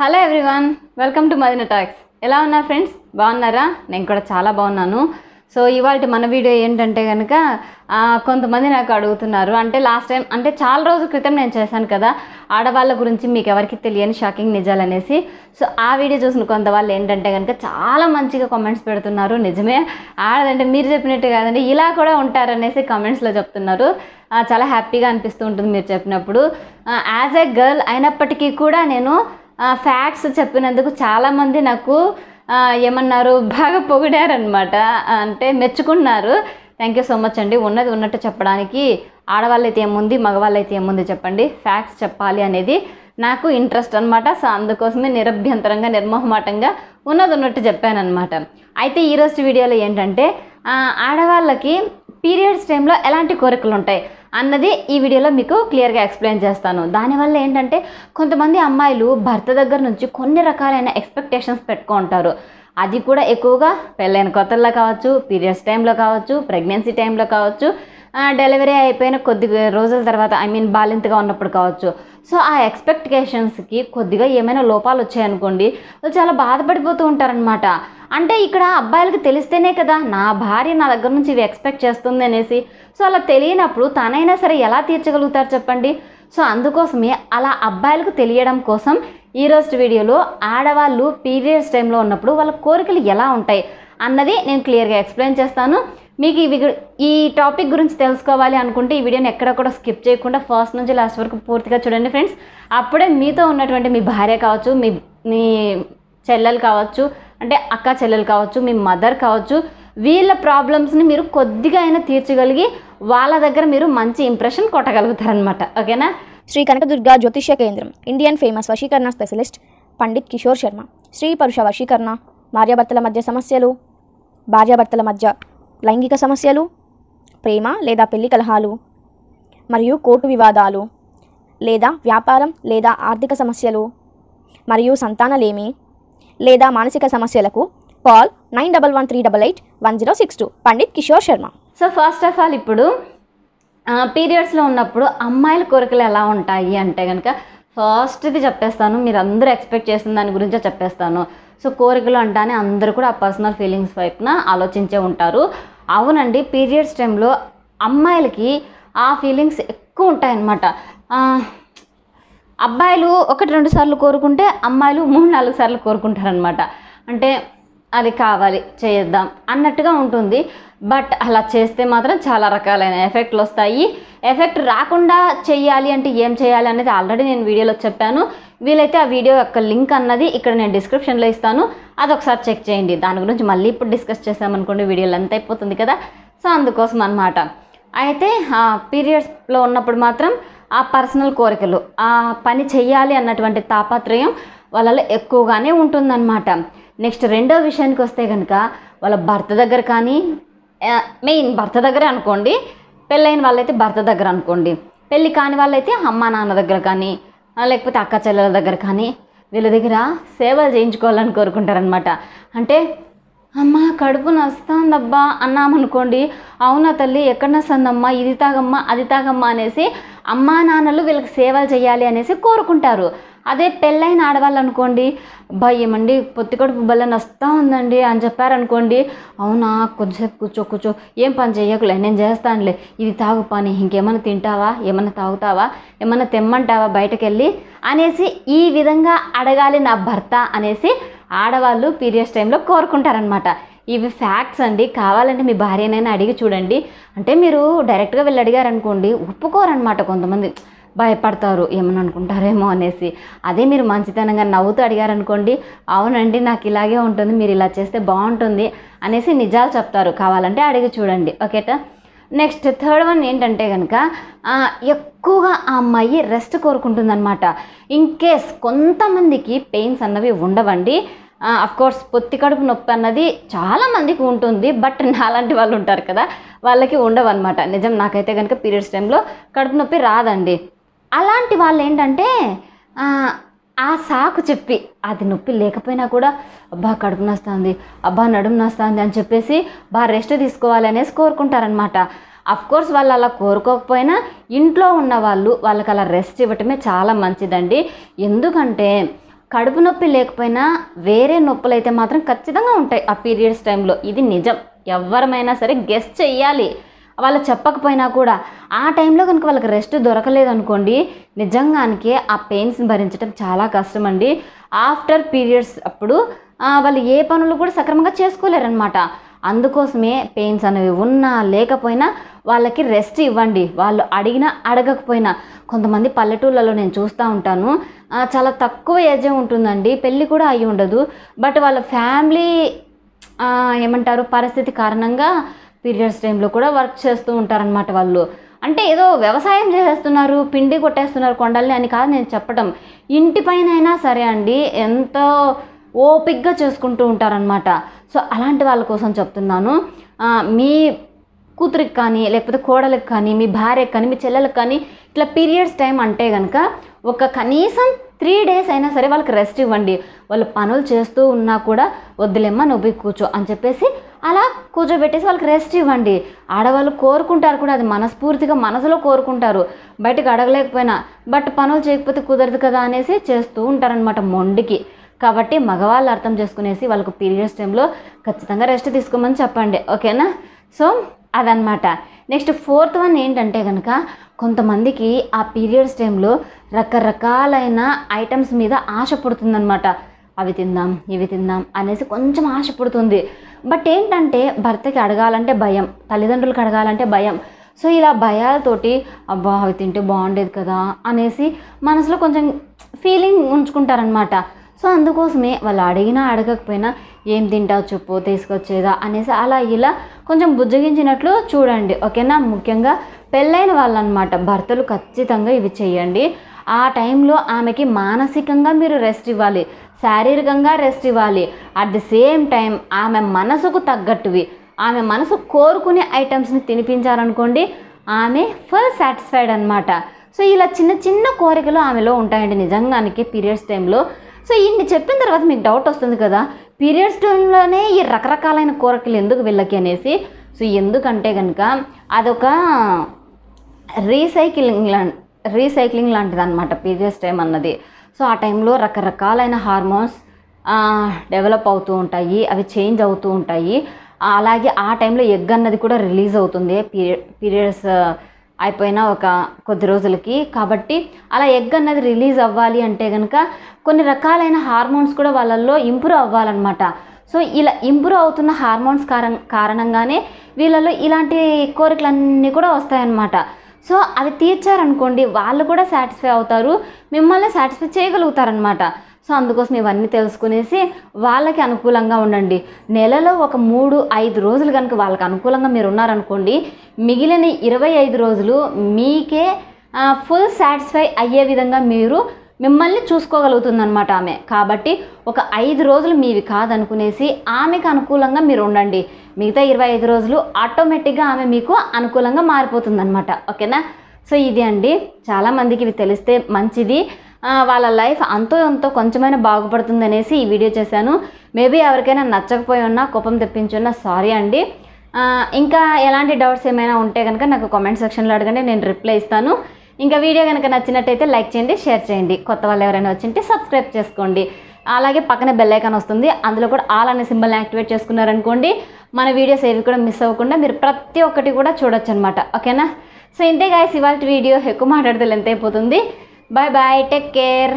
hello everyone welcome to Madina talks ఎలా ఉన్నారు friends బాగున్నారా నేను కూడా చాలా బాగున్నాను సో ఇవాళ మన వీడియో ఏంటంటే కనుక కొంతమంది నాకు అడుగుతున్నారు అంటే లాస్ట్ టైం అంటే చాలా రోజుల క్రితం నేను చేశాను కదా ఆడవాళ్ళ గురించి మీకు ఎవరికి తెలియని షాకింగ్ నిజాలు అనేసి సో ఆ వీడియో చూసిన కొంత వాళ్ళు ఏంటంటే కనుక చాలా మంచిగా కామెంట్స్ పెడుతున్నారు నిజమే ఆడదంటే మీరు చెప్పినట్టు కాదండి ఇలా కూడా ఉంటారనేసి కామెంట్స్లో చెప్తున్నారు చాలా హ్యాపీగా అనిపిస్తూ ఉంటుంది మీరు చెప్పినప్పుడు యాజ్ ఎ గర్ల్ అయినప్పటికీ కూడా నేను ఫ్యాక్ట్స్ చెప్పినందుకు చాలామంది నాకు ఏమన్నారు బాగా పొగిడారనమాట అంటే మెచ్చుకున్నారు థ్యాంక్ యూ సో మచ్ అండి ఉన్నది ఉన్నట్టు చెప్పడానికి ఆడవాళ్ళైతే ఏముంది మగవాళ్ళైతే ఏముంది చెప్పండి ఫ్యాక్ట్స్ చెప్పాలి అనేది నాకు ఇంట్రెస్ట్ అనమాట సో అందుకోసమే నిరభ్యంతరంగా నిర్మోహమాటంగా ఉన్నది ఉన్నట్టు చెప్పానమాట అయితే ఈరోజు వీడియోలో ఏంటంటే ఆడవాళ్ళకి పీరియడ్స్ టైంలో ఎలాంటి కోరికలు ఉంటాయి అన్నది ఈ వీడియోలో మీకు క్లియర్గా ఎక్స్ప్లెయిన్ చేస్తాను దానివల్ల ఏంటంటే కొంతమంది అమ్మాయిలు భర్త దగ్గర నుంచి కొన్ని రకాలైన ఎక్స్పెక్టేషన్స్ పెట్టుకుంటారు అది కూడా ఎక్కువగా పెళ్ళైన కొత్తల్లో కావచ్చు పీరియడ్స్ టైంలో కావచ్చు ప్రెగ్నెన్సీ టైంలో కావచ్చు డెలివరీ అయిపోయిన కొద్ది రోజుల తర్వాత ఐ మీన్ బాలింతగా ఉన్నప్పుడు కావచ్చు సో ఆ ఎక్స్పెక్టేషన్స్కి కొద్దిగా ఏమైనా లోపాలు వచ్చాయనుకోండి వాళ్ళు చాలా బాధపడిపోతూ ఉంటారనమాట అంటే ఇక్కడ అబ్బాయిలకి తెలిస్తేనే కదా నా భార్య నా దగ్గర నుంచి ఇవి ఎక్స్పెక్ట్ చేస్తుంది అనేసి సో అలా తెలియనప్పుడు తనైనా సరే ఎలా తీర్చగలుగుతారు చెప్పండి సో అందుకోసమే అలా అబ్బాయిలకు తెలియడం కోసం ఈరోజు వీడియోలో ఆడవాళ్ళు పీరియడ్స్ టైంలో ఉన్నప్పుడు వాళ్ళ కోరికలు ఎలా ఉంటాయి అన్నది నేను క్లియర్గా ఎక్స్ప్లెయిన్ చేస్తాను మీకు ఇవి ఈ టాపిక్ గురించి తెలుసుకోవాలి అనుకుంటే ఈ వీడియోని ఎక్కడ కూడా స్కిప్ చేయకుండా ఫస్ట్ నుంచి లాస్ట్ వరకు పూర్తిగా చూడండి ఫ్రెండ్స్ అప్పుడే మీతో ఉన్నటువంటి మీ భార్య కావచ్చు మీ మీ చెల్లెలు కావచ్చు అంటే అక్క చెల్లెలు కావచ్చు మీ మదర్ కావచ్చు వీళ్ళ ప్రాబ్లమ్స్ని మీరు కొద్దిగా అయినా తీర్చగలిగి వాళ్ళ దగ్గర మీరు మంచి ఇంప్రెషన్ కొట్టగలుగుతారనమాట ఓకేనా శ్రీ కనకదుర్గ జ్యోతిష్య కేంద్రం ఇండియన్ ఫేమస్ వశీకరణ స్పెషలిస్ట్ పండిత్ కిషోర్ శర్మ శ్రీ పరుష వశీకరణ భార్యాభర్తల మధ్య సమస్యలు భార్యాభర్తల మధ్య లైంగిక సమస్యలు ప్రేమ లేదా పెళ్లి కలహాలు మరియు కోర్టు వివాదాలు లేదా వ్యాపారం లేదా ఆర్థిక సమస్యలు మరియు సంతానలేమి లేదా మానసిక సమస్యలకు call nine double one three double eight one zero six two Pandit Kishore Sharma so first of all ఇప్పుడు పీరియడ్స్లో ఉన్నప్పుడు అమ్మాయిల కోరికలు ఎలా ఉంటాయి అంటే కనుక ఫస్ట్ది చెప్పేస్తాను మీరు అందరూ ఎక్స్పెక్ట్ చేసిన దాని గురించే చెప్పేస్తాను సో కోరికలు అంటానే అందరూ కూడా ఆ పర్సనల్ ఫీలింగ్స్ వైపున ఆలోచించే ఉంటారు అవునండి పీరియడ్స్ టైంలో అమ్మాయిలకి ఆ ఫీలింగ్స్ ఎక్కువ ఉంటాయన్నమాట అబ్బాయిలు ఒకటి రెండు సార్లు కోరుకుంటే అమ్మాయిలు మూడు నాలుగు సార్లు కోరుకుంటారనమాట అంటే అది కావాలి చేద్దాం అన్నట్టుగా ఉంటుంది బట్ అలా చేస్తే మాత్రం చాలా రకాలైన ఎఫెక్ట్లు వస్తాయి ఎఫెక్ట్ రాకుండా చేయాలి అంటే ఏం చేయాలి అనేది ఆల్రెడీ నేను వీడియోలో చెప్పాను వీలైతే ఆ వీడియో యొక్క లింక్ అన్నది ఇక్కడ నేను డిస్క్రిప్షన్లో ఇస్తాను అది ఒకసారి చెక్ చేయండి దాని గురించి మళ్ళీ ఇప్పుడు డిస్కస్ చేసామనుకోండి వీడియోలు ఎంత అయిపోతుంది కదా సో అందుకోసం అనమాట అయితే ఆ పీరియడ్స్లో ఉన్నప్పుడు మాత్రం ఆ పర్సనల్ కోరికలు ఆ పని చేయాలి అన్నటువంటి తాపత్రయం వాళ్ళలో ఎక్కువగానే ఉంటుందన్నమాట నెక్స్ట్ రెండో విషయానికి వస్తే కనుక వాళ్ళ భర్త దగ్గర కానీ మెయిన్ భర్త దగ్గరే అనుకోండి పెళ్ళైన వాళ్ళైతే భర్త దగ్గర అనుకోండి పెళ్ళి కాని వాళ్ళైతే అమ్మ నాన్న దగ్గర కానీ లేకపోతే అక్క చెల్లెల దగ్గర కానీ వీళ్ళ దగ్గర సేవలు చేయించుకోవాలని కోరుకుంటారనమాట అంటే అమ్మ కడుపు నస్తుందబ్బా అన్నామనుకోండి అవునా తల్లి ఎక్కడ నస్తుందమ్మా ఇది తాగమ్మా అది తాగమ్మా అనేసి అమ్మా నాన్నలు వీళ్ళకి సేవలు చేయాలి అనేసి కోరుకుంటారు అదే పెళ్ళైన ఆడవాళ్ళు అనుకోండి భయమండి పొత్తి కడుపు బలం వస్తూ ఉందండి అని చెప్పారనుకోండి అవునా కొద్దిసేపు కూర్చో కూర్చో ఏం పని చేయకులే నేను చేస్తానులే ఇది తాగు పని ఇంకేమైనా తింటావా ఏమైనా తాగుతావా ఏమైనా తెమ్మంటావా బయటకెళ్ళి అనేసి ఈ విధంగా అడగాలి నా భర్త అనేసి ఆడవాళ్ళు పీరియడ్స్ టైంలో కోరుకుంటారనమాట ఇవి ఫ్యాక్ట్స్ అండి కావాలంటే మీ భార్యనైనా అడిగి చూడండి అంటే మీరు డైరెక్ట్గా వెళ్ళి అడిగారనుకోండి ఒప్పుకోరనమాట కొంతమంది భయపడతారు ఏమని అనుకుంటారేమో అనేసి అదే మీరు మంచితనంగా నవ్వుతూ అడిగారనుకోండి అవునండి నాకు ఇలాగే ఉంటుంది మీరు ఇలా చేస్తే బాగుంటుంది అనేసి నిజాలు చెప్తారు కావాలంటే అడిగి చూడండి ఓకేటా నెక్స్ట్ థర్డ్ వన్ ఏంటంటే కనుక ఎక్కువగా ఆ అమ్మాయి రెస్ట్ కోరుకుంటుందన్నమాట ఇన్ కేస్ కొంతమందికి పెయిన్స్ అన్నవి ఉండవండి కోర్స్ పొత్తి కడుపు నొప్పి అన్నది చాలామందికి ఉంటుంది బట్ నాలాంటి వాళ్ళు ఉంటారు కదా వాళ్ళకి ఉండవన్నమాట నిజం నాకైతే కనుక పీరియడ్స్ టైంలో కడుపు నొప్పి రాదండి అలాంటి వాళ్ళు ఏంటంటే ఆ సాకు చెప్పి అది నొప్పి లేకపోయినా కూడా అబ్బా కడుపు నస్తుంది అబ్బా నడుము నస్తుంది అని చెప్పేసి బాగా రెస్ట్ తీసుకోవాలనేసి కోరుకుంటారనమాట కోర్స్ వాళ్ళు అలా కోరుకోకపోయినా ఇంట్లో ఉన్న వాళ్ళు వాళ్ళకి అలా రెస్ట్ ఇవ్వటమే చాలా మంచిదండి ఎందుకంటే కడుపు నొప్పి లేకపోయినా వేరే నొప్పులు అయితే మాత్రం ఖచ్చితంగా ఉంటాయి ఆ పీరియడ్స్ టైంలో ఇది నిజం ఎవరమైనా సరే గెస్ట్ చెయ్యాలి వాళ్ళు చెప్పకపోయినా కూడా ఆ టైంలో కనుక వాళ్ళకి రెస్ట్ దొరకలేదనుకోండి నిజంగానికి ఆ పెయిన్స్ని భరించడం చాలా కష్టం అండి ఆఫ్టర్ పీరియడ్స్ అప్పుడు వాళ్ళు ఏ పనులు కూడా సక్రమంగా చేసుకోలేరనమాట అందుకోసమే పెయిన్స్ అనేవి ఉన్నా లేకపోయినా వాళ్ళకి రెస్ట్ ఇవ్వండి వాళ్ళు అడిగినా అడగకపోయినా కొంతమంది పల్లెటూళ్ళలో నేను చూస్తూ ఉంటాను చాలా తక్కువ ఏజే ఉంటుందండి పెళ్ళి కూడా అయి ఉండదు బట్ వాళ్ళ ఫ్యామిలీ ఏమంటారు పరిస్థితి కారణంగా పీరియడ్స్ టైంలో కూడా వర్క్ చేస్తూ ఉంటారనమాట వాళ్ళు అంటే ఏదో వ్యవసాయం చేసేస్తున్నారు పిండి కొట్టేస్తున్నారు కొండల్ని అని కాదు నేను చెప్పడం ఇంటి పైన అయినా సరే అండి ఎంతో ఓపిక్గా చేసుకుంటూ ఉంటారనమాట సో అలాంటి వాళ్ళ కోసం చెప్తున్నాను మీ కూతురికి కానీ లేకపోతే కోడలకు కానీ మీ భార్యకు కానీ మీ చెల్లెలకు కానీ ఇట్లా పీరియడ్స్ టైం అంటే కనుక ఒక కనీసం త్రీ డేస్ అయినా సరే వాళ్ళకి రెస్ట్ ఇవ్వండి వాళ్ళు పనులు చేస్తూ ఉన్నా కూడా వద్దులేమ్మా నువ్వు కూర్చో అని చెప్పేసి అలా కూర్చోబెట్టేసి వాళ్ళకి రెస్ట్ ఇవ్వండి ఆడవాళ్ళు కోరుకుంటారు కూడా అది మనస్ఫూర్తిగా మనసులో కోరుకుంటారు బయటకు అడగలేకపోయినా బట్ పనులు చేయకపోతే కుదరదు కదా అనేసి చేస్తూ ఉంటారనమాట మొండికి కాబట్టి మగవాళ్ళు అర్థం చేసుకునేసి వాళ్ళకు పీరియడ్స్ టైంలో ఖచ్చితంగా రెస్ట్ తీసుకోమని చెప్పండి ఓకేనా సో అదనమాట నెక్స్ట్ ఫోర్త్ వన్ ఏంటంటే కనుక కొంతమందికి ఆ పీరియడ్స్ టైంలో రకరకాలైన ఐటమ్స్ మీద ఆశ పుడుతుందనమాట అవి తిందాం ఇవి తిందాం అనేసి కొంచెం ఆశ పుడుతుంది బట్ ఏంటంటే భర్తకి అడగాలంటే భయం తల్లిదండ్రులకు అడగాలంటే భయం సో ఇలా భయాలతోటి అబ్బా అవి తింటే బాగుండేది కదా అనేసి మనసులో కొంచెం ఫీలింగ్ ఉంచుకుంటారనమాట సో అందుకోసమే వాళ్ళు అడిగినా అడగకపోయినా ఏం తింటావు చెప్పు తీసుకొచ్చేదా అనేసి అలా ఇలా కొంచెం బుజ్జగించినట్లు చూడండి ఓకేనా ముఖ్యంగా పెళ్ళైన వాళ్ళనమాట భర్తలు ఖచ్చితంగా ఇవి చేయండి ఆ టైంలో ఆమెకి మానసికంగా మీరు రెస్ట్ ఇవ్వాలి శారీరకంగా రెస్ట్ ఇవ్వాలి అట్ ది సేమ్ టైం ఆమె మనసుకు తగ్గట్టువి ఆమె మనసు కోరుకునే ఐటమ్స్ని తినిపించారనుకోండి ఆమె ఫుల్ సాటిస్ఫైడ్ అనమాట సో ఇలా చిన్న చిన్న కోరికలు ఆమెలో ఉంటాయండి నిజంగానికి పీరియడ్స్ టైంలో సో ఇన్ని చెప్పిన తర్వాత మీకు డౌట్ వస్తుంది కదా పీరియడ్స్ టైంలోనే ఈ రకరకాలైన కోరికలు ఎందుకు వీళ్ళకి అనేసి సో ఎందుకంటే కనుక అదొక రీసైక్లింగ్ రీసైక్లింగ్ లాంటిది అనమాట పీరియడ్స్ టైం అన్నది సో ఆ టైంలో రకరకాలైన హార్మోన్స్ డెవలప్ అవుతూ ఉంటాయి అవి చేంజ్ అవుతూ ఉంటాయి అలాగే ఆ టైంలో ఎగ్ అన్నది కూడా రిలీజ్ అవుతుంది పీరియడ్ పీరియడ్స్ అయిపోయిన ఒక కొద్ది రోజులకి కాబట్టి అలా ఎగ్ అన్నది రిలీజ్ అవ్వాలి అంటే కనుక కొన్ని రకాలైన హార్మోన్స్ కూడా వాళ్ళల్లో ఇంప్రూవ్ అవ్వాలన్నమాట సో ఇలా ఇంప్రూవ్ అవుతున్న హార్మోన్స్ కారణంగానే వీళ్ళలో ఇలాంటి కోరికలన్నీ కూడా వస్తాయన్నమాట సో అవి తీర్చారనుకోండి వాళ్ళు కూడా సాటిస్ఫై అవుతారు మిమ్మల్ని సాటిస్ఫై చేయగలుగుతారనమాట సో అందుకోసం ఇవన్నీ తెలుసుకునేసి వాళ్ళకి అనుకూలంగా ఉండండి నెలలో ఒక మూడు ఐదు రోజులు కనుక వాళ్ళకి అనుకూలంగా మీరు ఉన్నారనుకోండి మిగిలిన ఇరవై ఐదు రోజులు మీకే ఫుల్ సాటిస్ఫై అయ్యే విధంగా మీరు మిమ్మల్ని చూసుకోగలుగుతుందనమాట ఆమె కాబట్టి ఒక ఐదు రోజులు మీవి కాదనుకునేసి ఆమెకు అనుకూలంగా మీరు ఉండండి మిగతా ఇరవై ఐదు రోజులు ఆటోమేటిక్గా ఆమె మీకు అనుకూలంగా మారిపోతుందనమాట ఓకేనా సో ఇది అండి చాలామందికి ఇవి తెలిస్తే మంచిది వాళ్ళ లైఫ్ అంతో ఎంతో కొంచెమైనా బాగుపడుతుంది అనేసి ఈ వీడియో చేశాను మేబీ ఎవరికైనా నచ్చకపోయి ఉన్నా కోపం తెప్పించున్నా సారీ అండి ఇంకా ఎలాంటి డౌట్స్ ఏమైనా ఉంటే కనుక నాకు కామెంట్ సెక్షన్లో అడగండి నేను రిప్లై ఇస్తాను ఇంకా వీడియో కనుక నచ్చినట్టయితే లైక్ చేయండి షేర్ చేయండి కొత్త వాళ్ళు ఎవరైనా వచ్చింటే సబ్స్క్రైబ్ చేసుకోండి అలాగే పక్కన బెల్ ఐకాన్ వస్తుంది అందులో కూడా ఆల్ అనే సింబల్ని యాక్టివేట్ చేసుకున్నారనుకోండి మన వీడియోస్ ఏవి కూడా మిస్ అవ్వకుండా మీరు ప్రతి ఒక్కటి కూడా చూడొచ్చు అనమాట ఓకేనా సో ఇంతే గాయస్ ఇవాళ వీడియో ఎక్కువ మాట్లాడితే లెంత్ అయిపోతుంది బాయ్ బాయ్ టేక్ కేర్